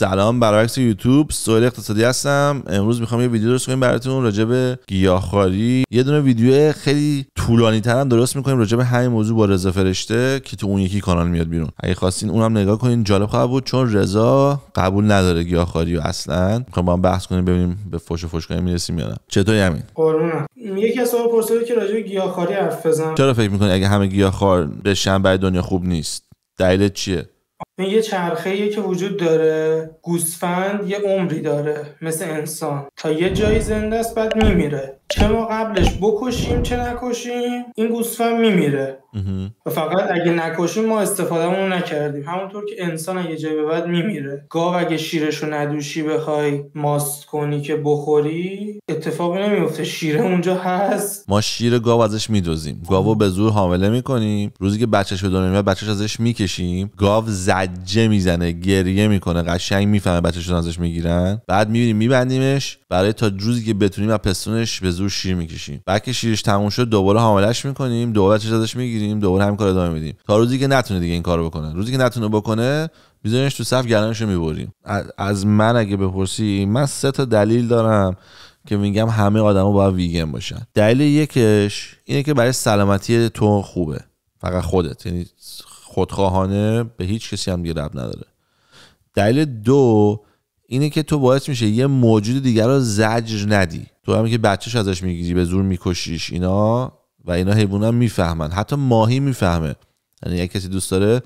سلام برعکس یوتیوب سوال اقتصادی هستم امروز میخوام یه ویدیو درست کنیم براتون راجع به گیاهخواری یه دونه ویدیو خیلی طولانی تر هم درست میکنیم راجع به همین موضوع با رضا فرشته که تو اون یکی کانال میاد بیرون اگه خواستین اونم نگاه کنین جالب خواهد بود چون رضا قبول نداره گیاهخواری و اصلا میخوام با هم بحث کنیم ببینیم به فوش و فوش کنیم میرسیم یا نه چطور یکی از سوال که راجع به گیاهخواری حرف بزنم چرا فکر میکنی اگه همه گیاهخوار بشن برای دنیا خوب نیست دلیل چیه این یه چرخه که وجود داره گوسفند یه عمری داره مثل انسان تا یه جایی زنده است بعد میمیره چه ما قبلش بکشیم چه نکشیم این گوسفند میمیره و فقط اگه نکشیم ما استفادهمون نکردیم همونطور که انسان اگه جای به بعد میمیره گاو اگه شیرش رو ندوشی بخوای ماست کنی که بخوری اتفاقی نمیفته شیر اونجا هست ما شیر گاو ازش میدوزیم گاو به زور حامله میکنیم روزی که بچهش رو میاد بچهش ازش میکشیم گاو زجه میزنه گریه میکنه قشنگ میفهمه بچهشون ازش میگیرن بعد میبینیم میبندیمش برای تا روزی که بتونیم از پستونش به زور شیر میکشیم بعد که شیرش تموم شد دوباره حاملش میکنیم دوباره ازش میگیریم میگیریم دوباره همین کار ادامه میدیم تا روزی که نتونه دیگه این کارو بکنه روزی که نتونه بکنه میذارنش تو صف گلنشو میبریم از من اگه بپرسی من سه تا دلیل دارم که میگم همه آدما باید ویگن باشن دلیل یکش اینه که برای سلامتی تو خوبه فقط خودت یعنی خودخواهانه به هیچ کسی هم دیگه رب نداره دلیل دو اینه که تو باعث میشه یه موجود دیگر رو زجر ندی تو همین که بچهش ازش میگیری به زور میکشیش اینا و اینا هم میفهمن حتی ماهی میفهمه یعنی یک کسی دوست داره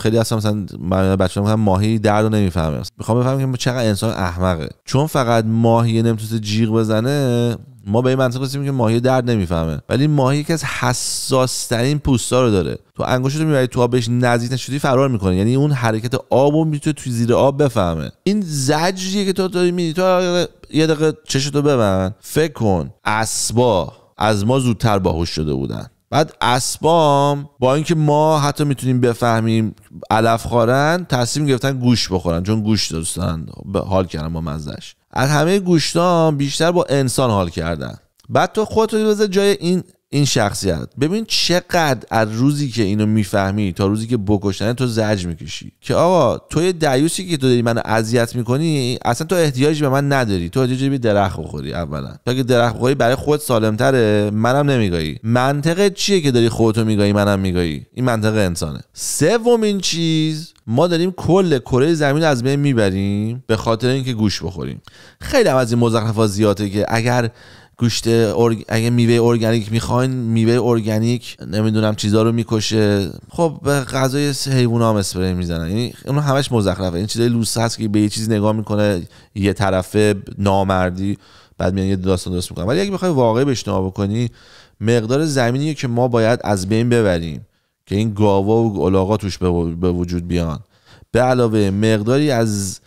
خیلی اصلا مثلا بچه‌ها هم ماهی درد رو نمیفهمه میخوام بفهمم که چقدر انسان احمقه چون فقط ماهی نمیتونه جیغ بزنه ما به این منطق رسیدیم که ماهی درد نمیفهمه ولی ماهی یکی از حساس ترین پوستا رو داره تو انگشتو میبری تو آبش نزدیک نشدی فرار میکنه یعنی اون حرکت آب رو میتونه تو زیر آب بفهمه این زجریه که تو داری میری تو یه دقیقه چشتو ببند فکر کن اسبا از ما زودتر باهوش شده بودن بعد اسبام با اینکه ما حتی میتونیم بفهمیم علف خارن تصمیم گرفتن گوش بخورن چون گوش دوست خب، حال کردن با مزش از همه گوشتام بیشتر با انسان حال کردن بعد تو خودت بذار جای این این شخصیت ببین چقدر از روزی که اینو میفهمی تا روزی که بکشتن تو زج میکشی که آقا تو یه دیوسی که تو داری منو اذیت میکنی اصلا تو احتیاجی به من نداری تو احتیاجی به درخت بخوری اولا تو اگه درخت بخوری برای خود سالمتره منم نمیگایی منطقه چیه که داری خودتو میگایی منم میگایی این منطقه انسانه این چیز ما داریم کل کره زمین از بین میبریم به خاطر اینکه گوش بخوریم خیلی از این مزخرفات زیاده که اگر گوشت اگه میوه ارگانیک میخواین میوه ارگانیک نمیدونم چیزا رو میکشه خب به غذای حیونا هم اسپری میزنن یعنی اون همش مزخرفه این چیزای لوس هست که به یه چیز نگاه میکنه یه طرفه نامردی بعد میان یه داستان درست میکنن ولی اگه بخوای واقعی بشنوا بکنی مقدار زمینی که ما باید از بین ببریم که این گاوا و الاغا توش به وجود بیان به علاوه مقداری از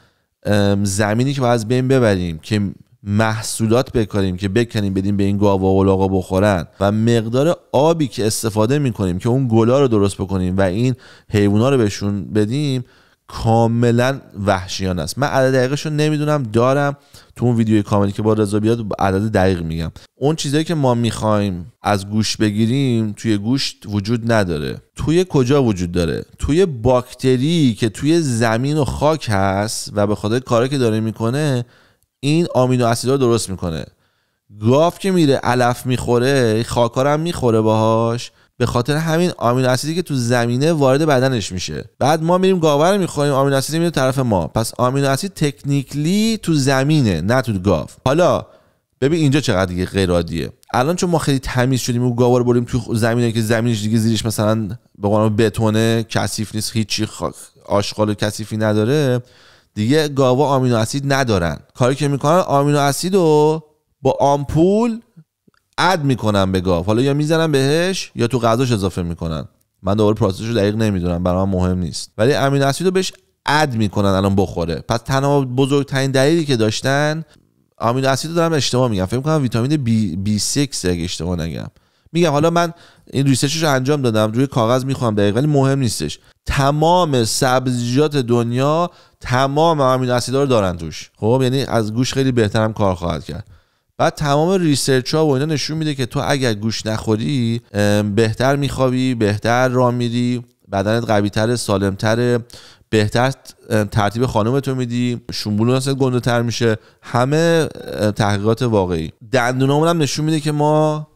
زمینی که باید از بین ببریم که محصولات بکنیم که بکنیم بدیم به این گاو و الاغا بخورن و مقدار آبی که استفاده میکنیم که اون گلا رو درست بکنیم و این حیونا رو بهشون بدیم کاملا وحشیان است من عدد دقیقش رو نمیدونم دارم تو اون ویدیوی کاملی که با رضا بیاد عدد دقیق میگم اون چیزهایی که ما میخوایم از گوش بگیریم توی گوشت وجود نداره توی کجا وجود داره توی باکتری که توی زمین و خاک هست و به خاطر کاری که داره میکنه این آمینو اسیدا رو درست میکنه گاف که میره علف میخوره خاکارم میخوره باهاش به خاطر همین آمینو اسیدی که تو زمینه وارد بدنش میشه بعد ما میریم گاور میخوریم آمینو اسید میره طرف ما پس آمینو اسید تکنیکلی تو زمینه نه تو گاف حالا ببین اینجا چقدر دیگه غیر الان چون ما خیلی تمیز شدیم و گاوه رو بریم تو زمینه که زمینش دیگه زیرش مثلا به قول بتونه کثیف نیست هیچی آشغال کثیفی نداره دیگه گاوا آمینو اسید ندارن کاری که میکنن آمینو اسید رو با آمپول اد میکنن به گاو حالا یا میزنن بهش یا تو غذاش اضافه میکنن من دوباره پروسسش رو دقیق نمیدونم من مهم نیست ولی آمینو اسید رو بهش اد میکنن الان بخوره پس تنها بزرگترین دلیلی که داشتن آمینو اسید رو دارم اشتباه میگم فکر کنم ویتامین b بی 6 اگه اشتباه نگم میگم حالا من این ریسرچش رو انجام دادم روی کاغذ میخوام دقیق مهم نیستش تمام سبزیجات دنیا تمام آمینو اسیدا رو دارن توش خب یعنی از گوش خیلی بهترم کار خواهد کرد بعد تمام ریسرچ ها و اینا نشون میده که تو اگر گوش نخوری بهتر میخوابی بهتر راه میری بدنت قوی سالم سالمتر بهتر ترتیب خانم تو میدی گنده تر میشه همه تحقیقات واقعی دندونامون هم نشون میده که ما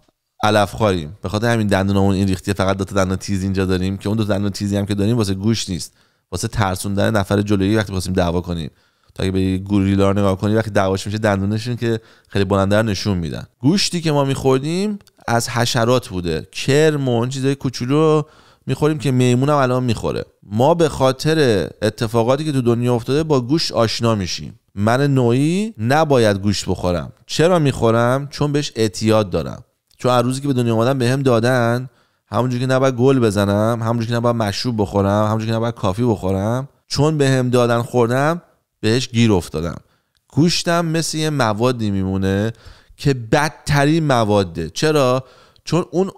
علف خاریم به خاطر همین دندونامون این ریختی فقط دو تا دندون تیز اینجا داریم که اون دو تا دندون تیزی هم که داریم واسه گوش نیست واسه ترسوندن نفر جلویی وقتی خواستیم دعوا کنیم تا اگه به گوریلا نگاه کنی وقتی دعواش میشه دندونشون که خیلی بلندتر نشون میدن گوشتی که ما میخوردیم از حشرات بوده کرم و چیزای کوچولو میخوریم که میمون الان میخوره ما به خاطر اتفاقاتی که تو دنیا افتاده با گوشت آشنا میشیم من نوعی نباید گوشت بخورم چرا میخورم چون بهش اعتیاد دارم چون هر روزی که به دنیا اومدم بهم دادن همونجور که نباید گل بزنم همونجور که نباید مشروب بخورم همونجور که نباید کافی بخورم چون به هم دادن خوردم بهش گیر افتادم گوشتم مثل یه موادی میمونه که بدترین مواده چرا چون اون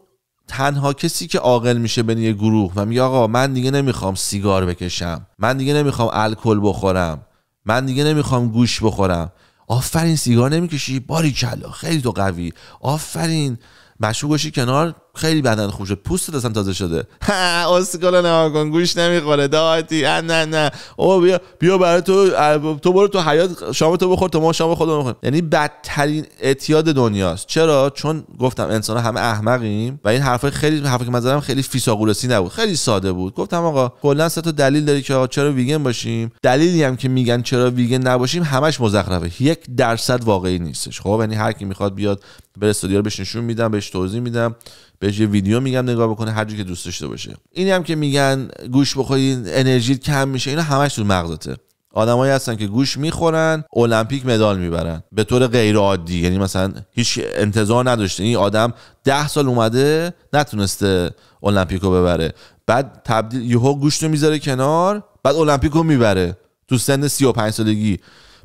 تنها کسی که عاقل میشه بین یه گروه و میگه آقا من دیگه نمیخوام سیگار بکشم من دیگه نمیخوام الکل بخورم من دیگه نمیخوام گوش بخورم آفرین سیگار نمیکشی باری کلا خیلی تو قوی آفرین مشروب کنار خیلی بدن خوشه پوست دستم تازه شده ها اسکل نکن گوش نمیخوره داتی نه نه او بیا بیا برای تو تو برو تو حیات شام تو بخور تو ما شام خودمون بخوریم یعنی بدترین اعتیاد دنیاست چرا چون گفتم انسان همه احمقیم و این حرفای خیلی حرفی که من زدم خیلی فیساغورسی نبود خیلی ساده بود گفتم آقا کلا سه تا دلیل داری که آقا چرا ویگن باشیم دلیلی هم که میگن چرا ویگن نباشیم همش مزخرفه یک درصد واقعی نیستش خب یعنی هر کی میخواد بیاد به استودیو بهش میدم بهش توضیح میدم بهش یه ویدیو میگم نگاه بکنه هر که دوست داشته باشه اینی هم که میگن گوش بخورین انرژی کم میشه اینا همش تو مغزته آدمایی هستن که گوش میخورن المپیک مدال میبرن به طور غیر عادی یعنی مثلا هیچ انتظار نداشته این آدم ده سال اومده نتونسته المپیک رو ببره بعد تبدیل یهو گوشت رو میذاره کنار بعد المپیک رو میبره تو سن 35 سالگی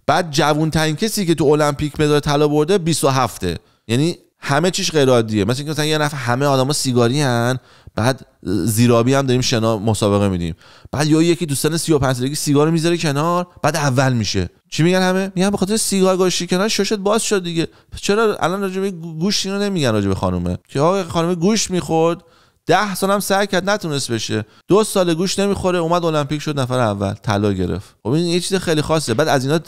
بعد جوون ترین کسی که تو المپیک مدال طلا برده 27 یعنی همه چیش غیر عادیه مثلا مثلا یه نفر همه آدما سیگاری هن بعد زیرابی هم داریم شنا مسابقه میدیم بعد یا یکی تو سن 35 سالگی سیگار میذاره کنار بعد اول میشه چی میگن همه میگن به خاطر سیگار گوشی کنار ششت باز شد دیگه چرا الان راجبه گوش اینو نمیگن راجبه خانومه که آقا خانم گوش میخورد ده سال هم سعی کرد نتونست بشه دو سال گوش نمیخوره اومد المپیک شد نفر اول طلا گرفت خب این یه چیز خیلی خاصه بعد از اینا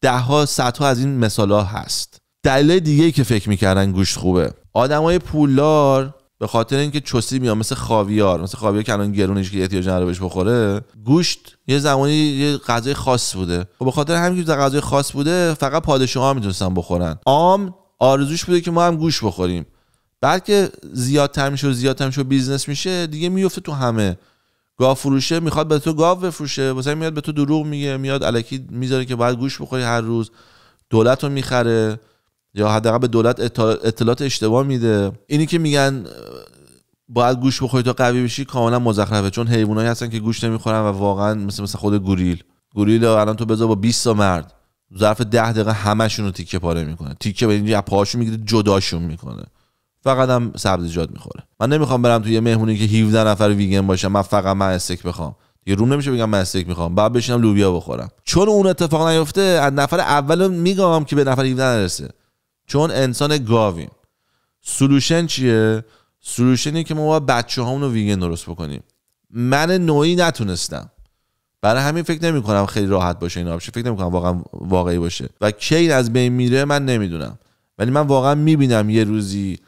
ده ها صد ها از این مثال ها هست دلیل دیگه ای که فکر میکردن گوشت خوبه آدمای پولدار به خاطر اینکه چوسی میام مثل خاویار مثل خاویار که الان گرونش که احتیاج نداره بهش بخوره گوشت یه زمانی یه غذای خاص بوده و خب به خاطر همین که غذای خاص بوده فقط ها میتونستن بخورن عام آرزوش بوده که ما هم گوش بخوریم بعد که زیادتر میشه و زیادتر میشه و بیزنس میشه دیگه میفته تو همه گاو فروشه میخواد به تو گاو بفروشه مثلا میاد به تو دروغ میگه میاد الکی میذاره که باید گوش بخوری هر روز دولت رو میخره یا حداقل به دولت اطلاعات اشتباه میده اینی که میگن باید گوش بخوری تا قوی بشی کاملا مزخرفه چون حیوانایی هستن که گوش نمیخورن و واقعا مثل مثل خود گوریل گوریل الان تو بذار با 20 تا مرد ظرف 10 دقیقه همشون رو تیکه پاره میکنه تیکه به اینجا پاهاشو میگیره جداشون میکنه فقط هم سبزیجات میخوره من نمیخوام برم تو یه مهمونی که 17 نفر ویگن باشم من فقط من استیک بخوام یه روم نمیشه بگم من استیک میخوام بعد بشینم لوبیا بخورم چون اون اتفاق نیفته از نفر اول میگم که به نفر 17 نرسه چون انسان گاویم سلوشن چیه این که ما با بچه هامون رو ویگن درست بکنیم من نوعی نتونستم برای همین فکر نمی کنم خیلی راحت باشه این آپشن فکر نمی کنم واقعا واقعی باشه و کی از بین میره من نمیدونم ولی من واقعا میبینم یه روزی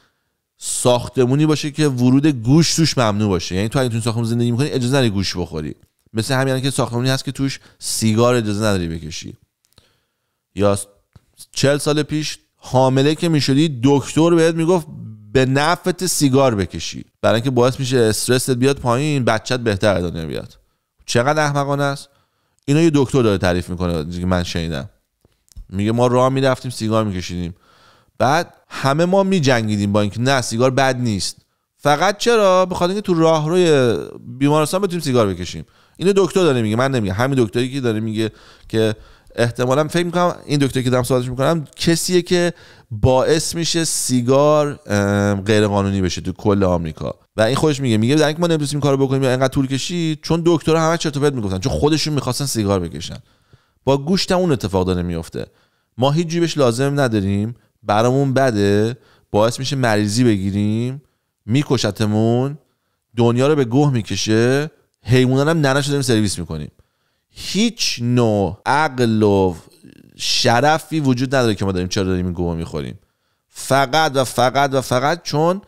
ساختمونی باشه که ورود گوش توش ممنوع باشه یعنی تو اگه تو ساختمون زندگی میکنی اجازه نداری گوش بخوری مثل همین که ساختمونی هست که توش سیگار اجازه نداری بکشی یا چل سال پیش حامله که میشدی دکتر بهت میگفت به نفت سیگار بکشی برای اینکه باعث میشه استرست بیاد پایین بچت بهتر دنیا بیاد چقدر احمقانه است اینا یه دکتر داره تعریف میکنه که من شنیدم میگه ما راه میرفتیم سیگار میکشیدیم بعد همه ما میجنگیدیم با اینکه نه سیگار بد نیست فقط چرا بخاطر اینکه تو راهروی بیمارستان بتونیم سیگار بکشیم اینو دکتر داره میگه من نمیگم همین دکتری که داره میگه که احتمالا فکر میکنم این دکتر که دارم صحبتش میکنم کسیه که باعث میشه سیگار غیر قانونی بشه تو کل آمریکا و این خودش میگه میگه در ما نمیتونیم این کارو بکنیم اینقدر طول کشید چون دکترها همه چرت و پرت میگفتن چون خودشون میخواستن سیگار بکشن با گوشت اون اتفاق داره میفته ما هیچ جیبش لازم نداریم برامون بده باعث میشه مریضی بگیریم میکشتمون دنیا رو به گوه میکشه هم سرویس میکنیم هیچ نوع عقل و شرفی وجود نداره که ما داریم چرا داریم این گوه میخوریم فقط و فقط و فقط چون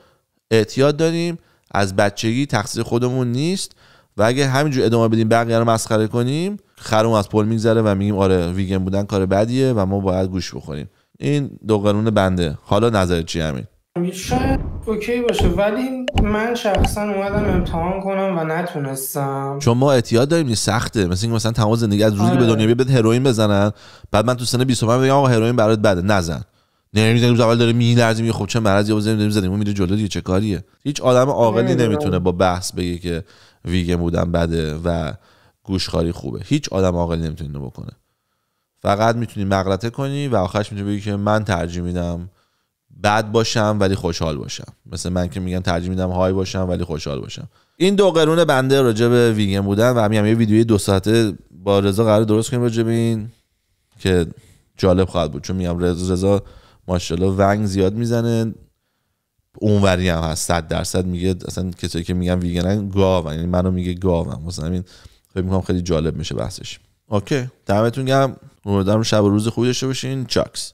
اعتیاد داریم از بچگی تقصیر خودمون نیست و اگه همینجور ادامه بدیم بقیه رو مسخره کنیم خرم از پل میگذره و میگیم آره ویگن بودن کار بدیه و ما باید گوش بخوریم این دو قانون بنده حالا نظر چی همین شاید اوکی باشه ولی من شخصا اومدم امتحان کنم و نتونستم چون ما اعتیاد داریم نیست سخته مثل اینکه مثلا تمام زندگی از روزی که به آره. دنیا بیاد هروئین بزنن بعد من تو سن 25 بگم آقا هروئین برات بده نزن نمیدونم روز اول داره می میگه خب چه مرضی بزنیم نمیزنیم زدیم میره جلو دیگه چه کاریه هیچ آدم عاقلی نمیتونه با بحث بگه که ویگن بودن بده و گوشخاری خوبه هیچ آدم عاقلی نمیتونه بکنه فقط میتونی مغلطه کنی و آخرش میتونی بگی که من ترجیح میدم بد باشم ولی خوشحال باشم مثل من که میگم ترجیح میدم های باشم ولی خوشحال باشم این دو قرون بنده راجع به ویگن بودن و همین یه ویدیوی دو ساعته با رضا قرار درست کنیم راجع به این که جالب خواهد بود چون میگم رضا رضا ماشاءالله ونگ زیاد میزنه اونوری هم هست 100 درصد میگه اصلا کسایی که میگم ویگنن گاو یعنی منو میگه گاوم مثلا این فکر میکنم خیلی جالب میشه بحثش اوکی دمتون گرم امیدوارم شب و روز خوبی داشته باشین چاکس